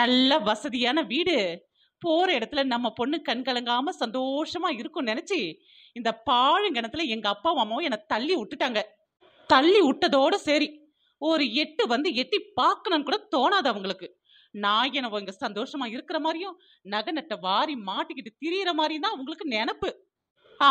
நல்ல வசதியான வீடு போற இடத்துல நம்ம பொண்ணு கண் கலங்காம சந்தோஷமா இருக்கும் நினைச்சு இந்த பாழுங்கிணத்துல எங்க அப்பா அம்மாவும் என்னை தள்ளி விட்டுட்டாங்க தள்ளி விட்டதோட சரி ஒரு எட்டு வந்து எட்டி பார்க்கணும்னு கூட தோணாது அவங்களுக்கு நான் என்னவோ இங்க சந்தோஷமா இருக்கிற மாதிரியும் நகை நட்டை வாரி மாட்டிக்கிட்டு திரியற மாதிரியும் தான் அவங்களுக்கு நினப்பு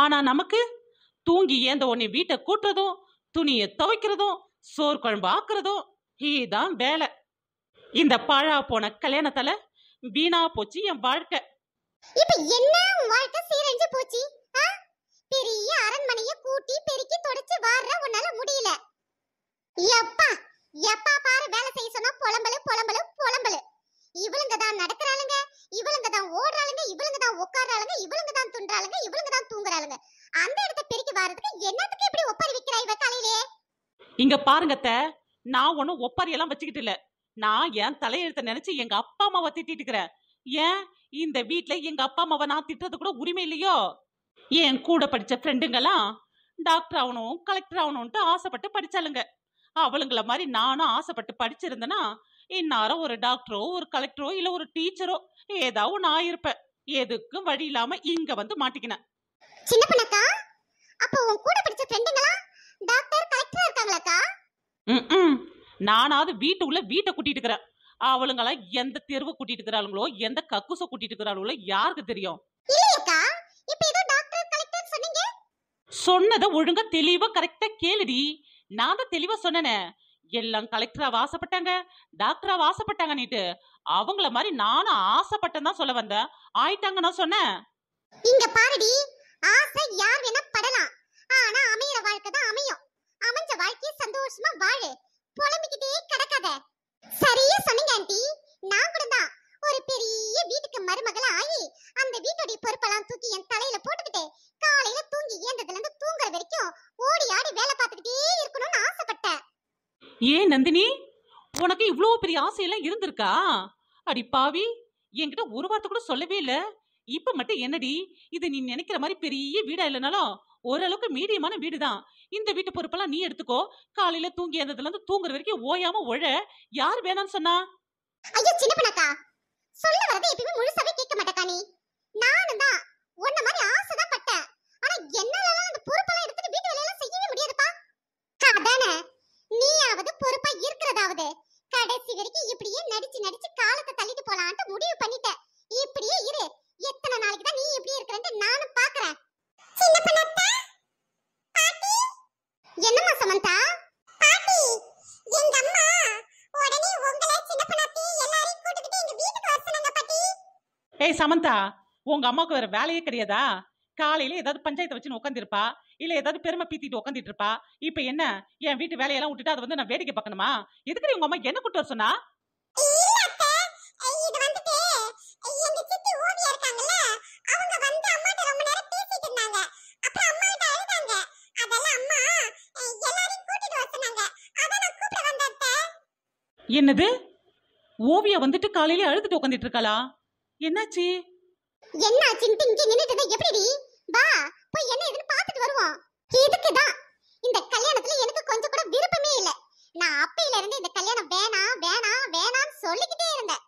ஆனா நமக்கு தூங்கி ஏந்த உடனே வீட்டை கூட்டுறதும் துணியை துவைக்கிறதும் சோர் குழம்பு ஆக்குறதும் இதுதான் வேலை இந்த பாழா போன கல்யாணத்தால வீணா போச்சு என் வாழ்க்கை இப்ப என்ன வாழ்க்கை சீரஞ்சு போச்சு பெரிய அரண்மனைய கூட்டி பெருக்கி தொடச்சு வாடுற உன்னால முடியல எப்பா எப்பா பாரு வேலை செய்ய சொன்னா புலம்பலு புலம்பலு புலம்பலு இவளுங்க தான் நடக்கிறாளுங்க இவளுங்க தான் ஓடுறாளுங்க இவளுங்க தான் உட்காடுறாளுங்க இவளுங்க தான் துண்டாளுங்க இவளுங்க தான் தூங்குறாளுங்க அந்த இடத்த பெருக்கி வாரதுக்கு என்னத்துக்கு இப்படி ஒப்பாரி விக்கிறாய் இவ காலையிலே இங்க பாருங்கத்த நான் ஒன்னும் ஒப்பாரி எல்லாம் வச்சுக்கிட்டு இல்லை நான் என் தலையெழுத்த நினைச்சு எங்க அப்பா அம்மாவை திட்டிட்டு இருக்கிறேன் ஏன் இந்த வீட்டுல எங்க அப்பா அம்மாவை நான் திட்டுறது கூட உரிமை இல்லையோ என் கூட படிச்ச ஃப்ரெண்டுங்கெல்லாம் டாக்டர் ஆகணும் கலெக்டர் ஆகணும்ட்டு ஆசைப்பட்டு படிச்சாளுங்க அவளுங்கள மாதிரி நானும் ஆசைப்பட்டு படிச்சிருந்தேன்னா இன்னாரோ ஒரு டாக்டரோ ஒரு கலெக்டரோ இல்ல ஒரு டீச்சரோ ஏதாவது நான் இருப்பேன் எதுக்கும் வழி இல்லாம இங்க வந்து மாட்டிக்கினேன் சின்ன பண்ணக்கா அப்போ உன் கூட படிச்ச ஃப்ரெண்டுங்களா டாக்டர் கலெக்டரா இருக்காங்களாக்கா ம் நானாவது வீட்டுக்குள்ள வீட்டை கூட்டிட்டு இருக்கிறேன் அவளுங்களாம் எந்த தெருவை கூட்டிட்டு இருக்கிறாளுங்களோ எந்த கக்குசை கூட்டிட்டு இருக்கிறாளுங்களோ யாருக்கு தெரியும் சொன்னதை ஒழுங்கா தெளிவா கரெக்டா கேளுடி நான் தான் தெளிவா சொன்னேனே எல்லாம் கலெக்டரா ஆசைப்பட்டாங்க டாக்டரா ஆசைப்பட்டாங்க நீட்டு அவங்கள மாதிரி நானும் ஆசைப்பட்டேன் தான் சொல்ல வந்தேன் ஆயிட்டாங்க நான் சொன்னேன் இங்க பாருடி ஆசை யார் வேணா ஏன் நந்தினி உனக்கு இவ்வளோ பெரிய ஆசையெல்லாம் இருந்திருக்கா அடி பாவி என்கிட்ட ஒரு வார்த்தை கூட சொல்லவே இல்லை இப்ப மட்டும் என்னடி இது நீ நினைக்கிற மாதிரி பெரிய வீடா இல்லைனாலும் ஓரளவுக்கு மீடியமான வீடு தான் இந்த வீட்டு பொறுப்பெல்லாம் நீ எடுத்துக்கோ காலையில தூங்கி எழுந்ததுல இருந்து தூங்குற வரைக்கும் ஓயாம ஒழ யார் வேணாம்னு சொன்னா ஐயோ சின்ன பண்ணக்கா சொல்ல வரதை எப்பயுமே முழுசாவே கேட்க மாட்டேக்கா நீ நானும் தான் உன்ன மாதிரி ஆசைதான் ஏய் சமந்தா உங்க அம்மாவுக்கு வேற வேலையே கிடையாதா காலையில ஏதாவது பஞ்சாயத்தை வச்சு உட்காந்துருப்பா இல்ல ஏதாவது பெருமை பீத்திட்டு உட்காந்துட்டு இருப்பா இப்ப என்ன என் வீட்டு வேலையெல்லாம் விட்டுட்டு அதை வந்து நான் வேடிக்கை பார்க்கணுமா எதுக்கு உங்க அம்மா என்ன கூட்டு வர சொன்னா என்னது ஓவியா வந்துட்டு காலையில அழுதுட்டு உட்காந்துட்டு இருக்காளா என்னாச்சு என்னாச்சுன்ட்டு இங்க நின்னுட்டு இருந்தா எப்படிடி வா போய் என்ன ஏதுன்னு பாத்துட்டு வருவோம் இதுக்குதான் இந்த கல்யாணத்துல எனக்கு கொஞ்சம் கூட விருப்பமே இல்ல நான் அப்பையில இருந்து இந்த கல்யாணம் வேணாம் வேணாம் வேணாம்னு சொல்லிக்கிட்டே இருந்தேன்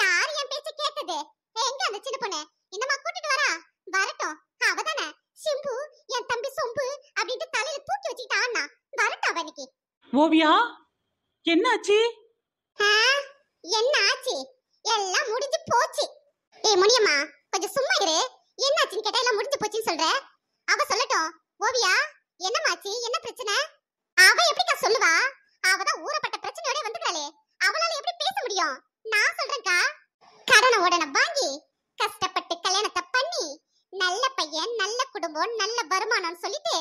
யார் என் பேச்ச கேட்டது எங்க அந்த சின்ன பொண்ணு என்னமா கூட்டிட்டு வரா வரட்டும் அவதானே சிம்பு என் தம்பி சொம்பு அப்படின்ட்டு தலையில தூக்கி வச்சுக்கிட்டான்னா வரட்டும் அவனுக்கு ஓவியா என்னாச்சு டேய் முனியம்மா கொஞ்சம் சும்மா இரு என்னாச்சுன்னு கேட்டா எல்லாம் முடிஞ்சு போச்சுன்னு சொல்ற அவ சொல்லட்டும் ஓவியா என்னமாச்சு என்ன பிரச்சனை அவ எப்படிக்கா சொல்லுவா அவதான் ஊறப்பட்ட பிரச்சனையோட வந்துட்டாளே அவளால எப்படி பேச முடியும் நான் சொல்றேன்க்கா கடனை உடனே வாங்கி கஷ்டப்பட்டு கல்யாணத்தை பண்ணி நல்ல பையன் நல்ல குடும்பம் நல்ல வருமானம் சொல்லிட்டு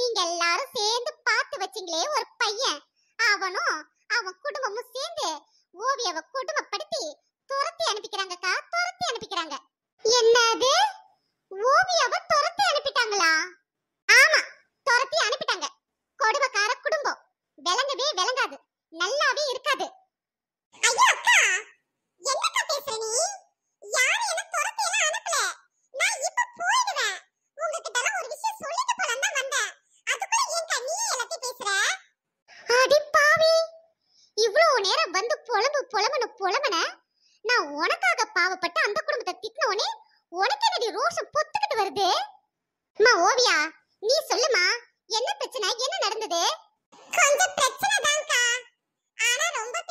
நீங்க எல்லாரும் சேர்ந்து பார்த்து வச்சிங்களே ஒரு பையன் அவனும் அவன் குடும்பமும் சேர்ந்து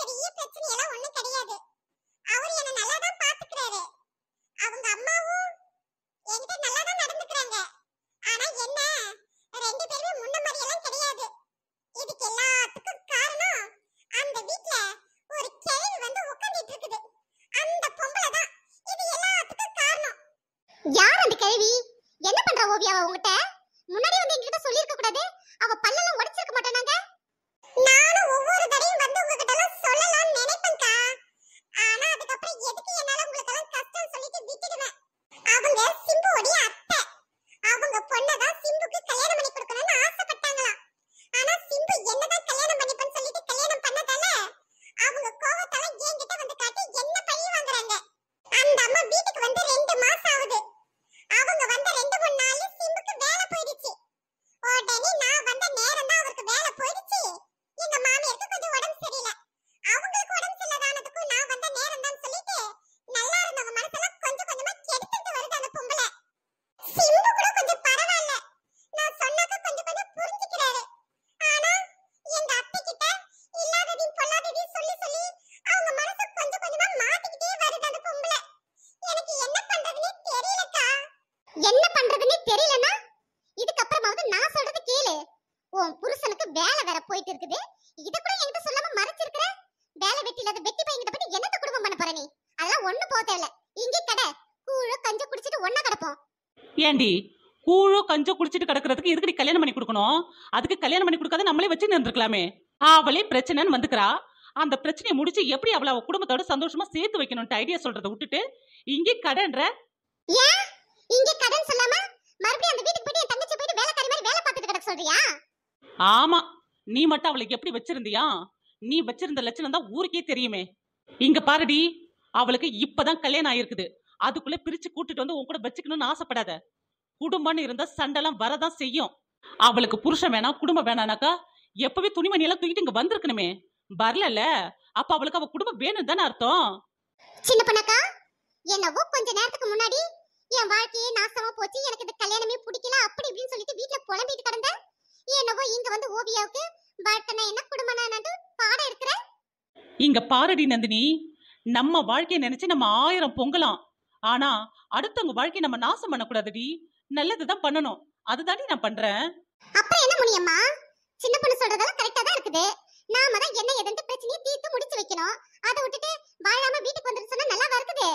பெரிய பிரச்சனை எல்லாம் ஒண்ணும் கிடையாது அவர் என்ன நல்லா தான் பாத்துக்கிறாரு அவங்க அம்மாவும் என்கிட்ட நல்லா தான் நடந்துக்கிறாங்க ஆனா என்ன ரெண்டு பேருமே முன்ன மாதிரி எல்லாம் கிடையாது இதுக்கு எல்லாத்துக்கும் காரணம் அந்த வீட்ல ஒரு கிழவி வந்து உட்கார்ந்துட்டு இருக்குது அந்த பொம்பளை தான் இது எல்லாத்துக்கும் காரணம் யார் அந்த கிழவி என்ன பண்றா ஓவியாவா உங்ககிட்ட முன்னாடி வந்து என்கிட்ட சொல்லியிருக்க கூடாது அவ பல்ல ஏண்டி கூழோ கஞ்சோ குடிச்சிட்டு கிடக்கிறதுக்கு எதுக்கு நீ கல்யாணம் பண்ணி கொடுக்கணும் அதுக்கு கல்யாணம் பண்ணி கொடுக்காத நம்மளே வச்சு நின்றுக்கலாமே அவளே பிரச்சனைன்னு வந்துக்கிறா அந்த பிரச்சனையை முடிச்சு எப்படி அவளை அவ குடும்பத்தோட சந்தோஷமா சேர்த்து வைக்கணும்ட்டு ஐடியா சொல்றதை விட்டுட்டு இங்கே கடன்ற ஏன் இங்கே கடன் சொல்லாம மறுபடியும் அந்த வீட்டுக்கு போய் என் தங்கச்சி போயிட்டு வேலைக்காரி மாதிரி வேலை பார்த்துட்டு கிடக்க சொல்றியா ஆமா நீ மட்டும் அவளுக்கு எப்படி வச்சிருந்தியா நீ வச்சிருந்த லட்சணம் தான் ஊருக்கே தெரியுமே இங்க பாருடி அவளுக்கு இப்பதான் கல்யாணம் ஆயிருக்குது அதுக்குள்ள பிரிச்சு கூட்டிட்டு வந்து உன் கூட வச்சுக்கணும்னு ஆசைப்படாத குடும்பம்னு இருந்தா சண்டெல்லாம் வரதான் செய்யும் அவளுக்கு புருஷன் வேணாம் குடும்பம் வேணானாக்கா எப்பவே துணிமணி எல்லாம் தூக்கிட்டு இங்க வந்திருக்கணுமே வரலல அப்ப அவளுக்கு அவ குடும்பம் வேணும் தானே அர்த்தம் சின்ன பண்ணக்கா என்னவோ கொஞ்ச நேரத்துக்கு முன்னாடி என் வாழ்க்கையே நாசமா போச்சு எனக்கு இந்த கல்யாணமே பிடிக்கல அப்படி இப்படின்னு சொல்லிட்டு வீட்டுல புலம்பிட்டு கிடந்த என்னவோ இங்க வந்து ஓவியாவுக்கு வாழ்க்கை என்ன குடும்பம்னா பாடம் இருக்கிற இங்க பாரடி நந்தினி நம்ம வாழ்க்கையை நினைச்சு நம்ம ஆயிரம் பொங்கலாம் ஆனா அடுத்தவங்க வாழ்க்கை நம்ம நாசம் பண்ணக்கூடாதுடி நல்லதுதான் பண்ணணும் அதுதாடி நான் பண்றேன் அப்ப என்ன முனியம்மா சின்ன பொண்ணு சொல்றதெல்லாம் கரெக்டா தான் இருக்குது நாம தான் என்ன எதுன்னு பிரச்சனையை தீர்த்து முடிச்சு வைக்கணும் அதை விட்டுட்டு வாழாம வீட்டுக்கு வந்துட்டு சொன்னா நல்லா இருக்குது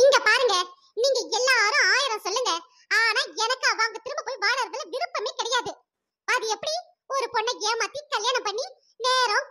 இங்க பாருங்க நீங்க எல்லாரும் ஆயிரம் சொல்லுங்க ஆனா எனக்கு அவங்க திரும்ப போய் வாழறதுல விருப்பமே கிடையாது அது எப்படி ஒரு பொண்ணை ஏமாத்தி கல்யாணம் பண்ணி நேரம்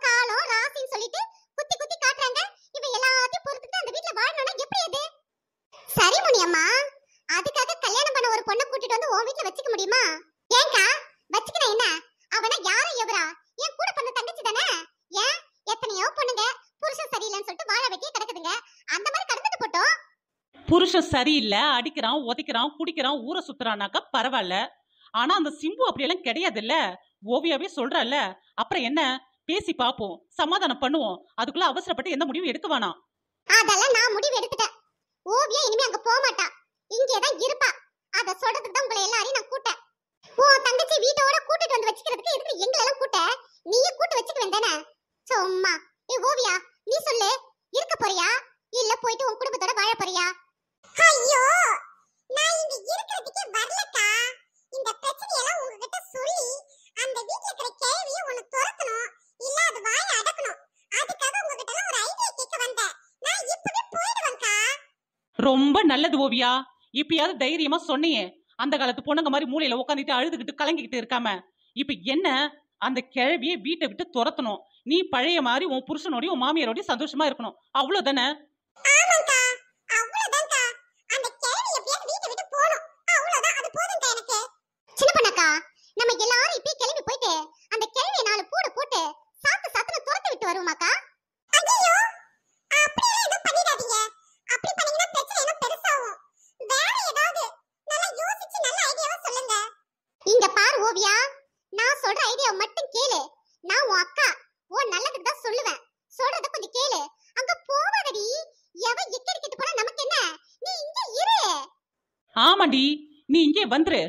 புருஷன் சரியில்லை அடிக்கிறான் உதைக்கிறான் குடிக்கிறான் ஊரை சுத்துறானாக்கா பரவாயில்ல ஆனா அந்த சிம்பு அப்படியெல்லாம் கிடையாதுல்ல ஓவியாவே சொல்றல்ல அப்புறம் என்ன பேசி பாப்போம் சமாதானம் பண்ணுவோம் அதுக்குள்ள அவசரப்பட்டு எந்த முடிவும் எடுக்க வேணாம் அதெல்லாம் நான் முடிவு எடுத்துட்டேன் ஓவியா இனிமே அங்க போக மாட்டா இங்கே தான் இருப்பா அத சொல்றதுக்கு தான் உங்களை எல்லாரையும் நான் கூட்டேன் ஓ தங்கச்சி வீட்டோட கூட்டிட்டு வந்து வச்சுக்கிறதுக்கு எதுக்கு எங்களை எல்லாம் கூட்ட நீயே கூட்டு வச்சுக்க வேண்டானே சும்மா ஏ ஓவியா நீ சொல்லு இருக்க போறியா இல்ல போயிட்டு உன் குடும்பத்தோட வாழ போறியா நான் இந்த அந்த ரொம்ப நல்லது ஓவியா இப்பயாவது தைரியமா சொன்னியே அந்த காலத்து பொண்ணுங்க மாதிரி மூலையில உட்காந்துட்டு அழுதுகிட்டு கலங்கிக்கிட்டு இருக்காம இப்ப என்ன அந்த கிழவியை வீட்டை விட்டு துரத்தணும் நீ பழைய மாதிரி உன் புருஷனோடய உன் மாமியாரோடய சந்தோஷமா இருக்கணும் அவ்வளவுதானே இல்லடா நம்ம எல்லாரும் இப்பயே கிளம்பி போயிட்டு அந்த கிளவிய நாலு பூடு போட்டு சாத்து சாத்துல துரத்து விட்டு வருவோமாக்கா ஐயோ அப்படியே சொல்லுங்க இங்க பாரு ஓவியா நான் சொல்ற ஐடியா மட்டும் கேளு நான் உன் அக்கா ஓ நல்லதுக்கு தான் சொல்லுவேன் சொல்றத கொஞ்சம் கேளு அங்க போவாதடி எவ எக்கடி கிட்ட போனா நமக்கு என்ன நீ இங்க இரு ஆமாடி நீ இங்கே வந்துரு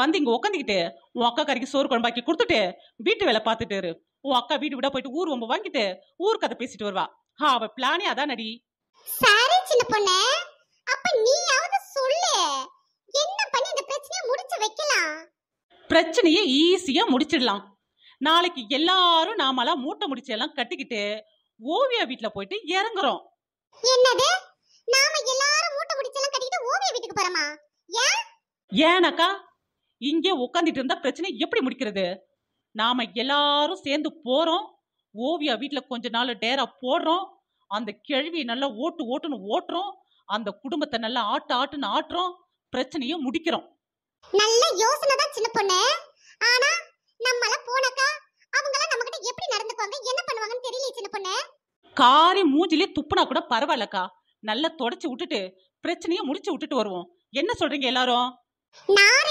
வந்து இங்க உட்காந்துக்கிட்டு உன் அக்கா கறிக்கு சோறு குழம்பாக்கி கொடுத்துட்டு வீட்டு வேலை பார்த்துட்டு உன் அக்கா வீடு விட போயிட்டு ஊர் ஒம்ப வாங்கிட்டு ஊர் கதை பேசிட்டு வருவா அவ பிளானே அதான் நடி சரி சின்ன பொண்ணு அப்ப நீயாவது சொல்லு என்ன பண்ணி இந்த பிரச்சனையை முடிச்சு வைக்கலாம் பிரச்சனையை ஈஸியா முடிச்சிடலாம் நாளைக்கு எல்லாரும் நாமளா மூட்டை முடிச்சு எல்லாம் கட்டிக்கிட்டு ஓவியா வீட்ல போயிட்டு இறங்குறோம் என்னது நாம எல்லாரும் மூட்டை முடிச்சு எல்லாம் கட்டிக்கிட்டு ஓவியா வீட்டுக்கு போறோமா ஏன் ஏனக்கா இங்கே உட்காந்துட்டு இருந்தா பிரச்சனை எப்படி முடிக்கிறது நாம எல்லாரும் சேர்ந்து போறோம் ஓவியா வீட்டுல கொஞ்ச நாள் டேரா போடுறோம் அந்த கேள்வியை நல்லா ஓட்டு ஓட்டுன்னு ஓட்டுறோம் அந்த குடும்பத்தை நல்லா ஆட்டு ஆட்டுன்னு ஆட்டுறோம் பிரச்சனையும் முடிக்கிறோம் நல்ல யோசனை தான் சின்ன பொண்ணு ஆனா நம்மள போனக்கா எல்லாம் நம்ம கிட்ட எப்படி நடந்துக்குவாங்க என்ன பண்ணுவாங்கன்னு தெரியல சின்ன பொண்ணு காரி மூஞ்சிலே துப்புனா கூட பரவாயில்லக்கா நல்லா தொடச்சு விட்டுட்டு பிரச்சனையை முடிச்சு விட்டுட்டு வருவோம் என்ன சொல்றீங்க எல்லாரும் நான்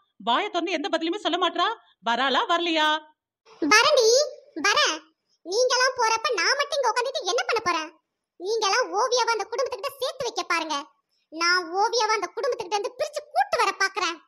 வாய தொடர்ந்து எந்த பதிலுமே சொல்ல மாட்டா வராளா வரலையா வரண்டி வர எல்லாம் போறப்ப நான் மட்டும் இங்க உட்காந்துட்டு என்ன பண்ண போறேன் நீங்களாம் ஓவியாவை அந்த குடும்பத்துக்கிட்ட சேர்த்து வைக்க பாருங்க நான் ஓவியாவை அந்த குடும்பத்துக்கிட்ட இருந்து பிரிச்சு கூட்டு வர பாக்குறேன்